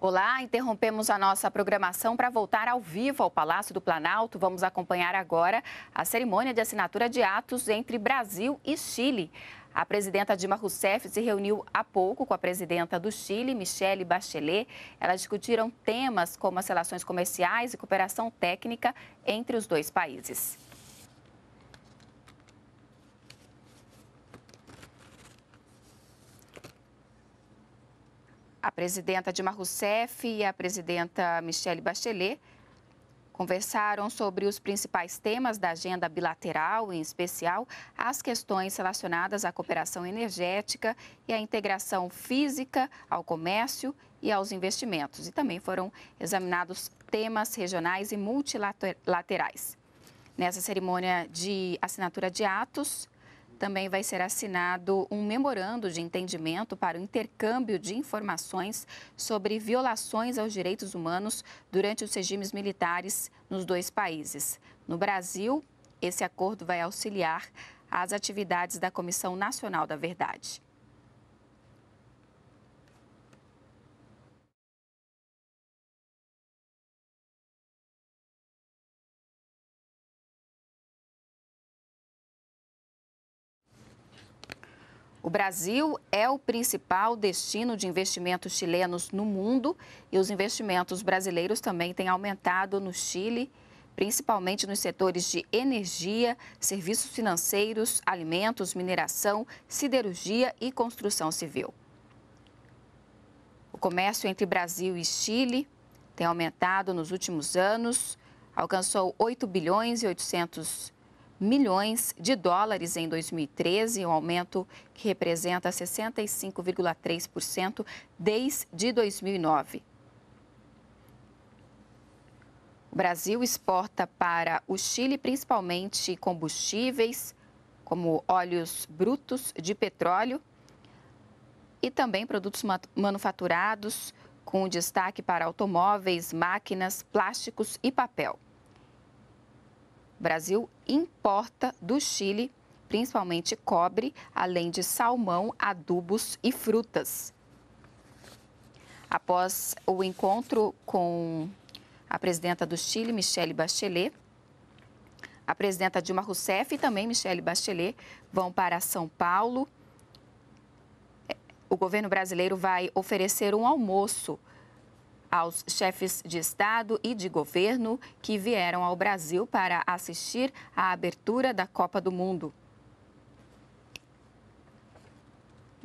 Olá, interrompemos a nossa programação para voltar ao vivo ao Palácio do Planalto. Vamos acompanhar agora a cerimônia de assinatura de atos entre Brasil e Chile. A presidenta Dilma Rousseff se reuniu há pouco com a presidenta do Chile, Michelle Bachelet. Elas discutiram temas como as relações comerciais e cooperação técnica entre os dois países. A presidenta Dilma Rousseff e a presidenta Michelle Bachelet conversaram sobre os principais temas da agenda bilateral, em especial as questões relacionadas à cooperação energética e à integração física ao comércio e aos investimentos. E também foram examinados temas regionais e multilaterais. Nessa cerimônia de assinatura de atos, também vai ser assinado um memorando de entendimento para o intercâmbio de informações sobre violações aos direitos humanos durante os regimes militares nos dois países. No Brasil, esse acordo vai auxiliar as atividades da Comissão Nacional da Verdade. O Brasil é o principal destino de investimentos chilenos no mundo e os investimentos brasileiros também têm aumentado no Chile, principalmente nos setores de energia, serviços financeiros, alimentos, mineração, siderurgia e construção civil. O comércio entre Brasil e Chile tem aumentado nos últimos anos, alcançou 8 bilhões e 800 milhões de dólares em 2013, um aumento que representa 65,3% desde 2009. O Brasil exporta para o Chile principalmente combustíveis, como óleos brutos de petróleo e também produtos manufaturados, com destaque para automóveis, máquinas, plásticos e papel. O Brasil importa do Chile principalmente cobre, além de salmão, adubos e frutas. Após o encontro com a presidenta do Chile, Michelle Bachelet, a presidenta Dilma Rousseff e também Michelle Bachelet vão para São Paulo. O governo brasileiro vai oferecer um almoço aos chefes de Estado e de governo que vieram ao Brasil para assistir à abertura da Copa do Mundo.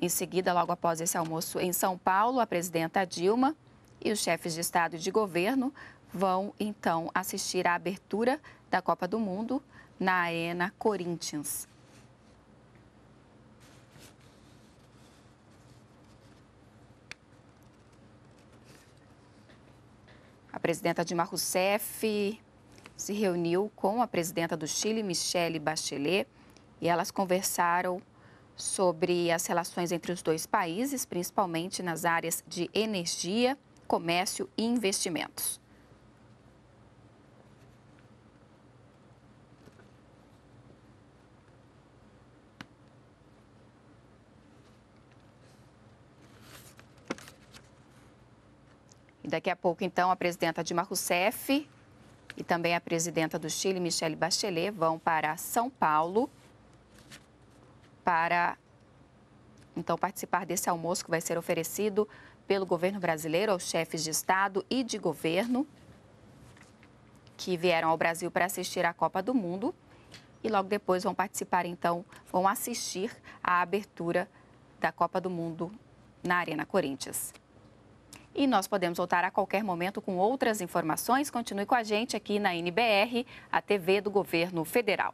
Em seguida, logo após esse almoço em São Paulo, a presidenta Dilma e os chefes de Estado e de governo vão então assistir à abertura da Copa do Mundo na Arena Corinthians. A presidenta Dilma Rousseff se reuniu com a presidenta do Chile, Michelle Bachelet, e elas conversaram sobre as relações entre os dois países, principalmente nas áreas de energia, comércio e investimentos. Daqui a pouco, então, a presidenta Dilma Rousseff e também a presidenta do Chile, Michelle Bachelet, vão para São Paulo para então participar desse almoço que vai ser oferecido pelo governo brasileiro aos chefes de Estado e de governo que vieram ao Brasil para assistir à Copa do Mundo e logo depois vão participar então, vão assistir à abertura da Copa do Mundo na Arena Corinthians. E nós podemos voltar a qualquer momento com outras informações. Continue com a gente aqui na NBR, a TV do Governo Federal.